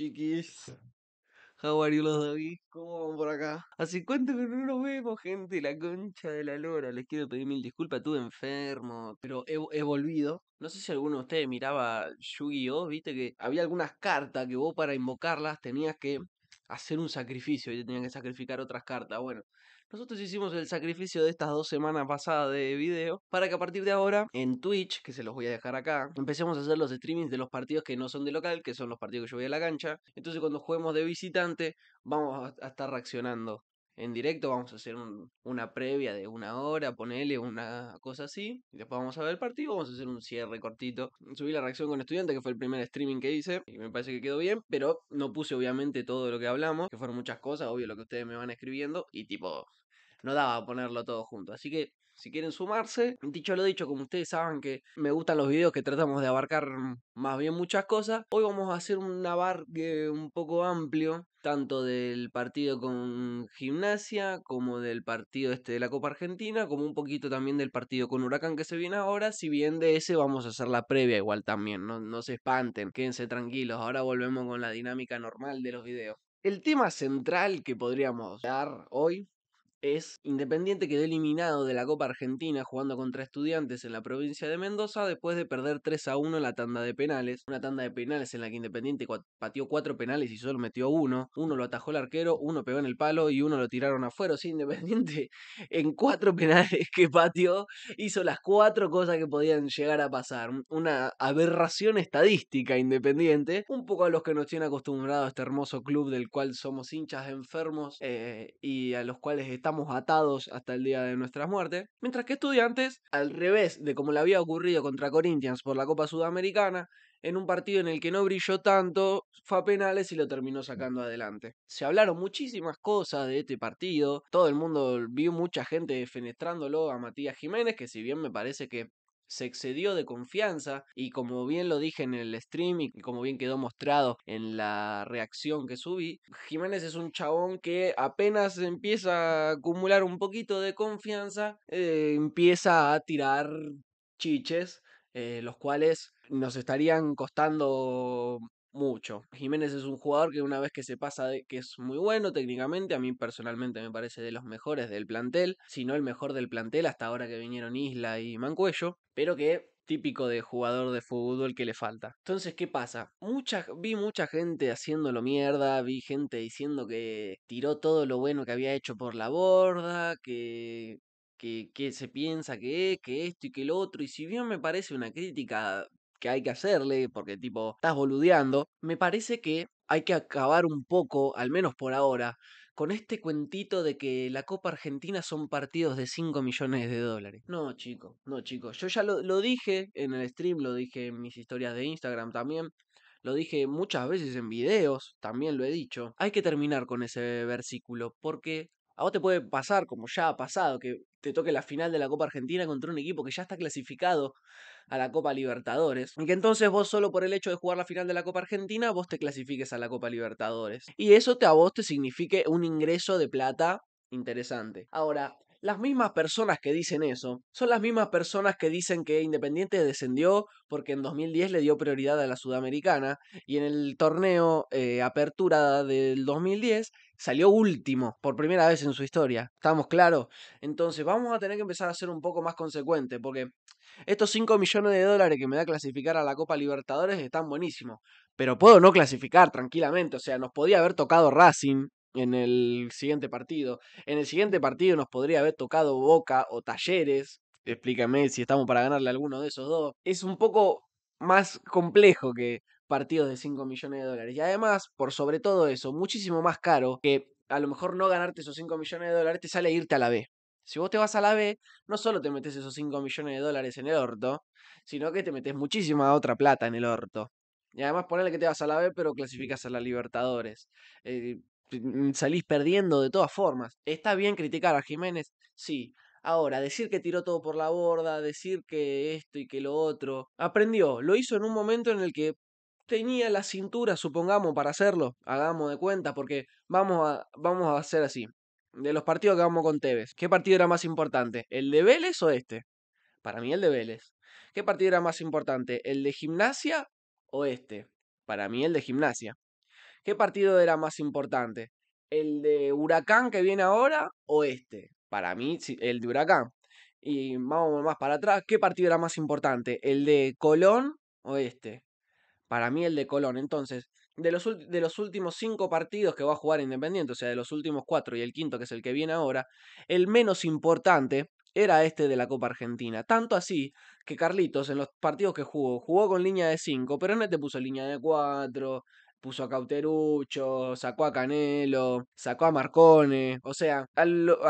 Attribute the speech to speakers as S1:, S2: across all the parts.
S1: chiquis. How are you, los David? ¿Cómo van por acá? Hace cuánto que no nos vemos, gente. La concha de la lora. Les quiero pedir mil disculpas. estuve enfermo, pero he, volvido. No sé si alguno de ustedes miraba Yu-Gi-Oh! Viste que había algunas cartas que vos para invocarlas tenías que hacer un sacrificio y tenían que sacrificar otras cartas. Bueno, nosotros hicimos el sacrificio de estas dos semanas pasadas de video para que a partir de ahora en Twitch, que se los voy a dejar acá, empecemos a hacer los streamings de los partidos que no son de local, que son los partidos que yo voy a la cancha. Entonces cuando juguemos de visitante vamos a estar reaccionando en directo, vamos a hacer una previa de una hora, ponerle una cosa así, y después vamos a ver el partido, vamos a hacer un cierre cortito. Subí la reacción con estudiante, que fue el primer streaming que hice, y me parece que quedó bien, pero no puse obviamente todo lo que hablamos, que fueron muchas cosas, obvio lo que ustedes me van escribiendo, y tipo, no daba ponerlo todo junto. Así que si quieren sumarse. Dicho lo dicho, como ustedes saben que me gustan los videos que tratamos de abarcar más bien muchas cosas, hoy vamos a hacer un abarque un poco amplio, tanto del partido con Gimnasia, como del partido este de la Copa Argentina, como un poquito también del partido con Huracán que se viene ahora, si bien de ese vamos a hacer la previa igual también, no, no se espanten, quédense tranquilos, ahora volvemos con la dinámica normal de los videos. El tema central que podríamos dar hoy es Independiente quedó eliminado de la Copa Argentina jugando contra estudiantes en la provincia de Mendoza después de perder 3 a 1 en la tanda de penales. Una tanda de penales en la que Independiente pateó 4 penales y solo metió uno. Uno lo atajó el arquero, uno pegó en el palo y uno lo tiraron afuera. O Independiente en 4 penales que pateó hizo las 4 cosas que podían llegar a pasar. Una aberración estadística Independiente, un poco a los que nos acostumbrados acostumbrado este hermoso club del cual somos hinchas enfermos eh, y a los cuales estamos estamos atados hasta el día de nuestra muerte, mientras que estudiantes, al revés de como le había ocurrido contra Corinthians por la Copa Sudamericana, en un partido en el que no brilló tanto, fue a penales y lo terminó mm. sacando adelante. Se hablaron muchísimas cosas de este partido, todo el mundo vio mucha gente fenestrándolo a Matías Jiménez, que si bien me parece que se excedió de confianza y como bien lo dije en el stream y como bien quedó mostrado en la reacción que subí, Jiménez es un chabón que apenas empieza a acumular un poquito de confianza, eh, empieza a tirar chiches, eh, los cuales nos estarían costando mucho. Jiménez es un jugador que una vez que se pasa de que es muy bueno técnicamente, a mí personalmente me parece de los mejores del plantel, si no el mejor del plantel hasta ahora que vinieron Isla y Mancuello, pero que típico de jugador de fútbol que le falta. Entonces, ¿qué pasa? Mucha, vi mucha gente haciéndolo mierda, vi gente diciendo que tiró todo lo bueno que había hecho por la borda, que que, que, se piensa que es, que esto y que el otro. Y si bien me parece una crítica que hay que hacerle, porque tipo, estás boludeando, me parece que hay que acabar un poco, al menos por ahora, con este cuentito de que la Copa Argentina son partidos de 5 millones de dólares. No, chico, no, chico. Yo ya lo, lo dije en el stream, lo dije en mis historias de Instagram también. Lo dije muchas veces en videos, también lo he dicho. Hay que terminar con ese versículo porque a vos te puede pasar, como ya ha pasado, que te toque la final de la Copa Argentina contra un equipo que ya está clasificado a la Copa Libertadores. Y que entonces vos solo por el hecho de jugar la final de la Copa Argentina, vos te clasifiques a la Copa Libertadores. Y eso te, a vos te signifique un ingreso de plata interesante. Ahora, las mismas personas que dicen eso son las mismas personas que dicen que Independiente descendió porque en 2010 le dio prioridad a la Sudamericana y en el torneo eh, Apertura del 2010 salió último por primera vez en su historia. ¿Estamos claros? Entonces vamos a tener que empezar a ser un poco más consecuentes porque estos 5 millones de dólares que me da clasificar a la Copa Libertadores están buenísimos. Pero puedo no clasificar tranquilamente. O sea, nos podía haber tocado Racing en el siguiente partido. En el siguiente partido nos podría haber tocado Boca o Talleres. Explícame si estamos para ganarle alguno de esos dos. Es un poco más complejo que partidos de 5 millones de dólares. Y además, por sobre todo eso, muchísimo más caro que a lo mejor no ganarte esos 5 millones de dólares te sale irte a la B. Si vos te vas a la B, no solo te metes esos 5 millones de dólares en el orto, sino que te metes muchísima otra plata en el orto. Y además ponele que te vas a la B, pero clasificas a la Libertadores. Eh, mm, salís perdiendo de todas formas. ¿Está bien criticar a Jiménez? Sí. Ahora, decir que tiró todo por la borda, decir que esto y que lo otro. Aprendió, lo hizo en un momento en el que tenía la cintura, supongamos, para hacerlo. Hagamos de cuenta, porque vamos a, vamos a hacer así de los partidos que vamos con Tevez, ¿qué partido era más importante? ¿El de Vélez o este? Para mí el de Vélez. ¿Qué partido era más importante? ¿El de gimnasia o este? Para mí el de gimnasia. ¿Qué partido era más importante? ¿El de Huracán que viene ahora o este? Para mí el de Huracán. Y vamos más para atrás, ¿qué partido era más importante? ¿El de Colón o este? Para mí el de Colón. Entonces, de los, últimos cinco partidos que va a jugar Independiente, o sea, de los últimos cuatro y el quinto, que es el que viene ahora, el menos importante era este de la Copa Argentina. Tanto así que Carlitos en los partidos que jugó, jugó con línea de cinco, pero no te puso línea de cuatro, puso a Cauterucho, sacó a Canelo, sacó a Marcone. O sea, a, a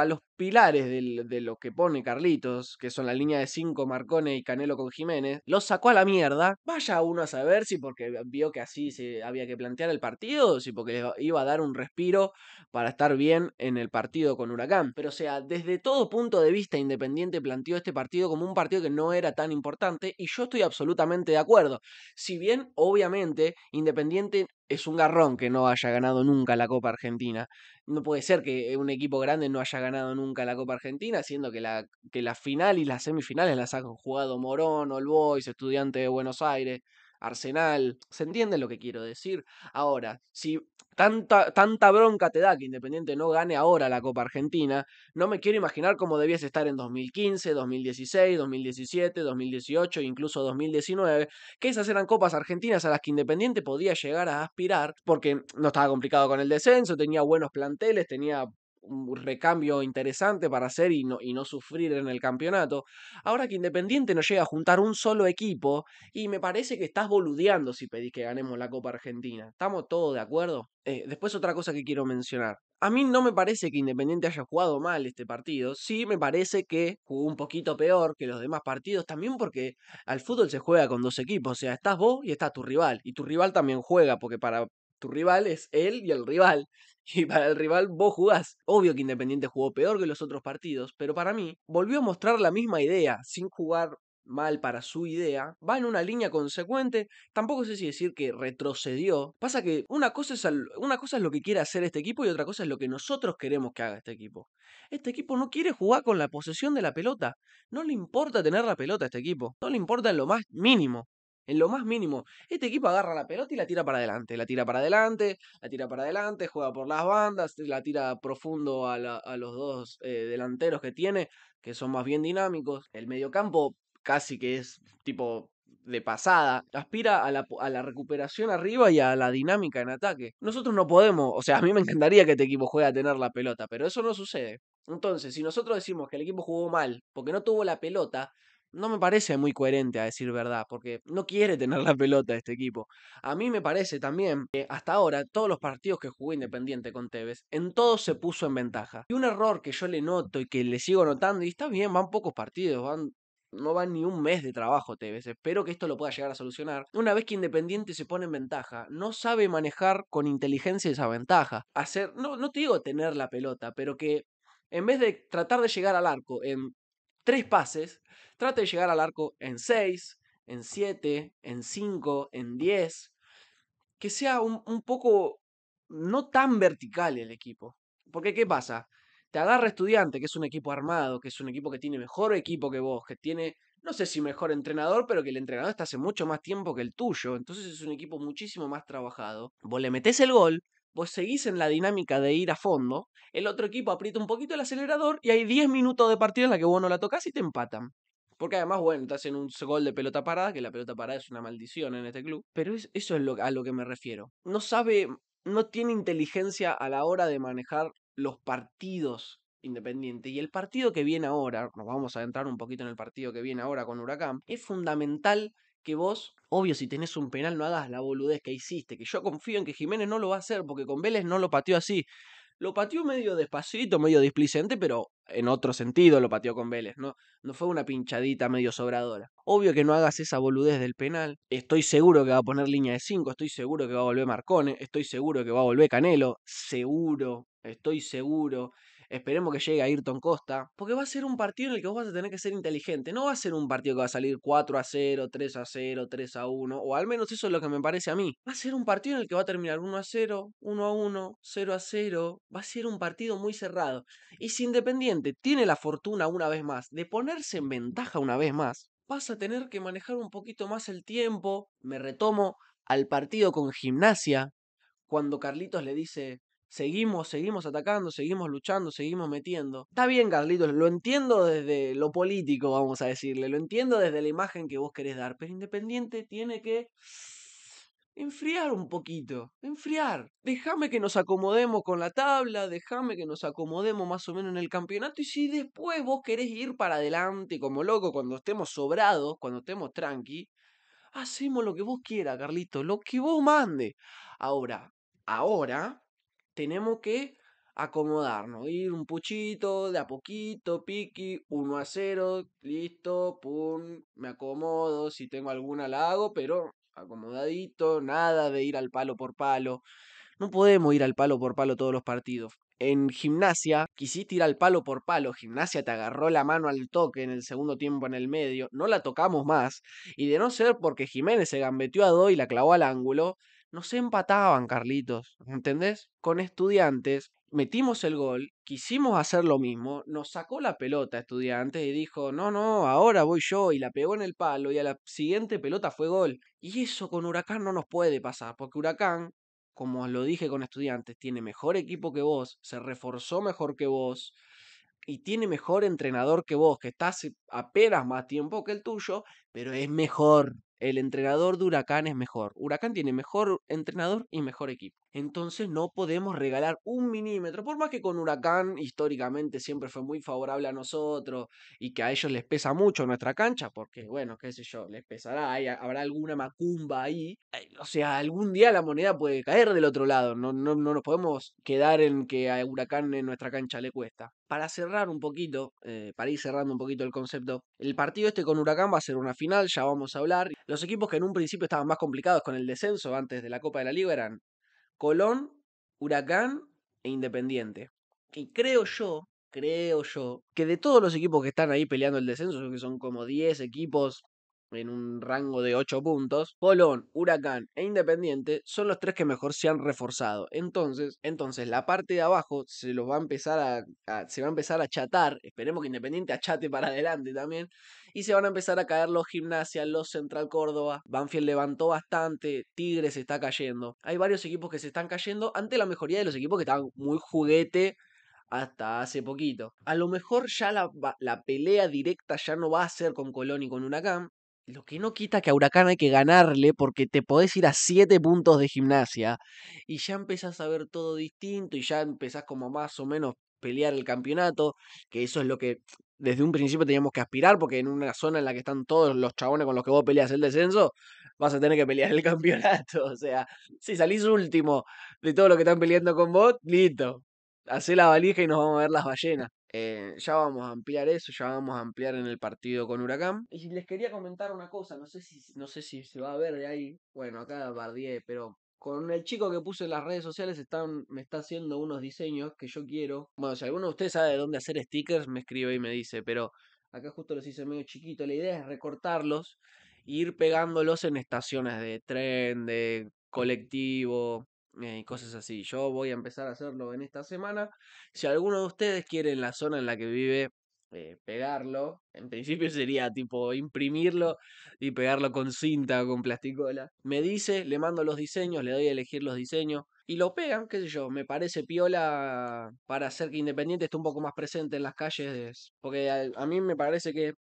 S1: los pilares de lo que pone Carlitos, que son la línea de 5 Marcone y Canelo con Jiménez, los sacó a la mierda. Vaya uno a saber si porque vio que así se había que plantear el partido, si porque les iba a dar un respiro para estar bien en el partido con Huracán. Pero o sea, desde todo punto de vista Independiente planteó este partido como un partido que no era tan importante y yo estoy absolutamente de acuerdo. Si bien obviamente Independiente es un garrón que no haya ganado nunca la Copa Argentina. No puede ser que un equipo grande no haya ganado nunca la Copa Argentina, siendo que la, que la final y las semifinales las ha jugado Morón, Olbois, Estudiante de Buenos Aires. Arsenal. ¿Se entiende lo que quiero decir? Ahora, si tanta, tanta bronca te da que Independiente no gane ahora la Copa Argentina, no me quiero imaginar cómo debías estar en 2015, 2016, 2017, 2018, incluso 2019, que esas eran Copas Argentinas a las que Independiente podía llegar a aspirar, porque no estaba complicado con el descenso, tenía buenos planteles, tenía un recambio interesante para hacer y no, y no sufrir en el campeonato. Ahora que Independiente no llega a juntar un solo equipo y me parece que estás boludeando si pedís que ganemos la Copa Argentina. ¿Estamos todos de acuerdo? Eh, después otra cosa que quiero mencionar. A mí no me parece que Independiente haya jugado mal este partido, sí me parece que jugó un poquito peor que los demás partidos, también porque al fútbol se juega con dos equipos, o sea, estás vos y está tu rival, y tu rival también juega, porque para tu rival es él y el rival. Y para el rival vos jugás. Obvio que Independiente jugó peor que los otros partidos, pero para mí volvió a mostrar la misma idea, sin jugar mal para su idea, va en una línea consecuente, tampoco sé si decir que retrocedió, pasa que una cosa, es una cosa es lo que quiere hacer este equipo y otra cosa es lo que nosotros queremos que haga este equipo. Este equipo no quiere jugar con la posesión de la pelota, no le importa tener la pelota a este equipo, no le importa en lo más mínimo en lo más mínimo. Este equipo agarra la pelota y la tira para adelante, la tira para adelante, la tira para adelante, juega por las bandas, la tira profundo a, los dos eh, delanteros que tiene, que son más bien dinámicos. El medio campo casi que es tipo de pasada, aspira a la, a la, recuperación arriba y a la dinámica en ataque. Nosotros no podemos, o sea, a mí me encantaría que este equipo juegue a tener la pelota, pero eso no sucede. Entonces, si nosotros decimos que el equipo jugó mal porque no tuvo la pelota, no me parece muy coherente a decir verdad, porque no quiere tener la pelota este equipo. A mí me parece también que hasta ahora todos los partidos que jugó Independiente con Tevez, en todos se puso en ventaja. Y un error que yo le noto y que le sigo notando, y está bien, van pocos partidos, van no van ni un mes de trabajo Tevez. Espero que esto lo pueda llegar a solucionar. Una vez que Independiente se pone en ventaja, no sabe manejar con inteligencia esa ventaja. Hacer, no, no te digo tener la pelota, pero que en vez de tratar de llegar al arco en tres pases, trate de llegar al arco en seis en 7, en 5, en 10. Que sea un, un poco no tan vertical el equipo. Porque ¿qué pasa? Te agarra estudiante, que es un equipo armado, que es un equipo que tiene mejor equipo que vos, que tiene, no sé si mejor entrenador, pero que el entrenador está hace mucho más tiempo que el tuyo. Entonces es un equipo muchísimo más trabajado. Vos le metés el gol vos seguís en la dinámica de ir a fondo, el otro equipo aprieta un poquito el acelerador y hay 10 minutos de partida en la que vos no la tocas y te empatan. Porque además, bueno, te hacen un gol de pelota parada, que la pelota parada es una maldición en este club. Pero eso es a lo que me refiero. No sabe, no tiene inteligencia a la hora de manejar los partidos independientes. Y el partido que viene ahora, nos vamos a entrar un poquito en el partido que viene ahora con Huracán, es fundamental que vos, obvio, si tenés un penal, no hagas la boludez que hiciste. Que yo confío en que Jiménez no lo va a hacer, porque con Vélez no lo pateó así. Lo pateó medio despacito, medio displicente, pero en otro sentido lo pateó con Vélez, ¿no? No fue una pinchadita medio sobradora. Obvio que no hagas esa boludez del penal. Estoy seguro que va a poner línea de 5, estoy seguro que va a volver Marcone, estoy seguro que va a volver Canelo, seguro, estoy seguro. Esperemos que llegue a Ayrton Costa. Porque va a ser un partido en el que vos vas a tener que ser inteligente. No va a ser un partido que va a salir 4 a 0, 3 a 0, 3 a 1. O al menos eso es lo que me parece a mí. Va a ser un partido en el que va a terminar 1 a 0, 1 a 1, 0 a 0. Va a ser un partido muy cerrado. Y si Independiente tiene la fortuna una vez más de ponerse en ventaja una vez más, vas a tener que manejar un poquito más el tiempo. Me retomo al partido con gimnasia, cuando Carlitos le dice, Seguimos, seguimos atacando, seguimos luchando, seguimos metiendo. Está bien, Carlitos, lo entiendo desde lo político, vamos a decirle, lo entiendo desde la imagen que vos querés dar, pero Independiente tiene que enfriar un poquito, enfriar. Déjame que nos acomodemos con la tabla, déjame que nos acomodemos más o menos en el campeonato y si después vos querés ir para adelante como loco cuando estemos sobrados, cuando estemos tranqui, hacemos lo que vos quieras, Carlito, lo que vos mande. Ahora, ahora tenemos que acomodarnos, ir un puchito, de a poquito, piqui, 1 a 0, listo, pum, me acomodo, si tengo alguna la hago, pero acomodadito, nada de ir al palo por palo. No podemos ir al palo por palo todos los partidos. En gimnasia, quisiste ir al palo por palo. Gimnasia te agarró la mano al toque en el segundo tiempo en el medio. No la tocamos más. Y de no ser porque Jiménez se gambeteó a Do y la clavó al ángulo, nos empataban, Carlitos, ¿entendés? Con estudiantes, metimos el gol, quisimos hacer lo mismo, nos sacó la pelota estudiantes y dijo, no, no, ahora voy yo, y la pegó en el palo, y a la siguiente pelota fue gol. Y eso con Huracán no nos puede pasar, porque Huracán, como os lo dije con estudiantes, tiene mejor equipo que vos, se reforzó mejor que vos, y tiene mejor entrenador que vos, que está hace apenas más tiempo que el tuyo, pero es mejor, el entrenador de Huracán es mejor. Huracán tiene mejor entrenador y mejor equipo. Entonces no podemos regalar un milímetro, por más que con Huracán históricamente siempre fue muy favorable a nosotros y que a ellos les pesa mucho nuestra cancha, porque bueno, qué sé yo, les pesará, habrá alguna macumba ahí. Eh, o sea, algún día la moneda puede caer del otro lado, no, no, nos podemos quedar en que a Huracán en nuestra cancha le cuesta. Para cerrar un poquito, eh, para ir cerrando un poquito el concepto, el partido este con Huracán va a ser una final, ya vamos a hablar. Los equipos que en un principio estaban más complicados con el descenso antes de la Copa de la Liga eran Colón, Huracán e Independiente. Que creo yo, creo yo, que de todos los equipos que están ahí peleando el descenso, que son como 10 equipos en un rango de 8 puntos, Colón, Huracán e Independiente son los tres que mejor se han reforzado. Entonces, entonces la parte de abajo se los va a empezar a, se va a empezar a chatar, esperemos que Independiente achate para adelante también y se van a empezar a caer los gimnasia, los Central Córdoba, Banfield levantó bastante, Tigres está cayendo. Hay varios equipos que se están cayendo ante la mejoría de los equipos que estaban muy juguete hasta hace poquito. A lo mejor ya la, la, pelea directa ya no va a ser con Colón y con Huracán, lo que no quita que a Huracán hay que ganarle porque te podés ir a 7 puntos de gimnasia y ya empezás a ver todo distinto y ya empezás como más o menos pelear el campeonato, que eso es lo que desde un principio teníamos que aspirar porque en una zona en la que están todos los chabones con los que vos peleas el descenso, vas a tener que pelear el campeonato. O sea, si salís último de todo lo que están peleando con vos, listo, hacé la valija y nos vamos a ver las ballenas. Eh, ya vamos a ampliar eso, ya vamos a ampliar en el partido con Huracán. Y les quería comentar una cosa, no sé si, no sé si se va a ver de ahí. Bueno, acá bardié, pero con el chico que puse en las redes sociales están, me está haciendo unos diseños que yo quiero. Bueno, si alguno de ustedes sabe de dónde hacer stickers, me escribe y me dice, pero acá justo los hice medio chiquito. La idea es recortarlos e ir pegándolos en estaciones de tren, de colectivo, eh, y cosas así. Yo voy a empezar a hacerlo en esta semana. Si alguno de ustedes quiere en la zona en la que vive eh, pegarlo, en principio sería tipo imprimirlo y pegarlo con cinta o con plasticola. Me dice, le mando los diseños, le doy a elegir los diseños y lo pegan, qué sé yo, me parece piola para hacer que Independiente esté un poco más presente en las calles, porque a, mí me parece que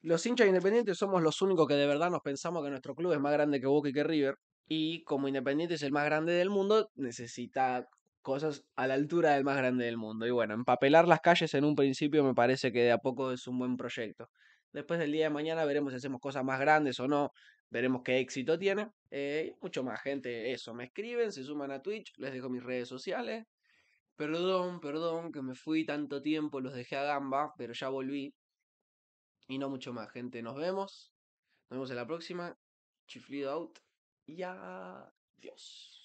S1: los hinchas independientes somos los únicos que de verdad nos pensamos que nuestro club es más grande que Boca y que River. Y como Independiente es el más grande del mundo, necesita cosas a la altura del más grande del mundo. Y bueno, empapelar las calles en un principio me parece que de a poco es un buen proyecto. Después del día de mañana veremos si hacemos cosas más grandes o no. Veremos qué éxito tiene. Eh, mucho más gente, eso, me escriben, se suman a Twitch, les dejo mis redes sociales. Perdón, perdón, que me fui tanto tiempo, los dejé a gamba, pero ya volví. Y no mucho más, gente. Nos vemos. Nos vemos en la próxima. Chiflido out y a Dios.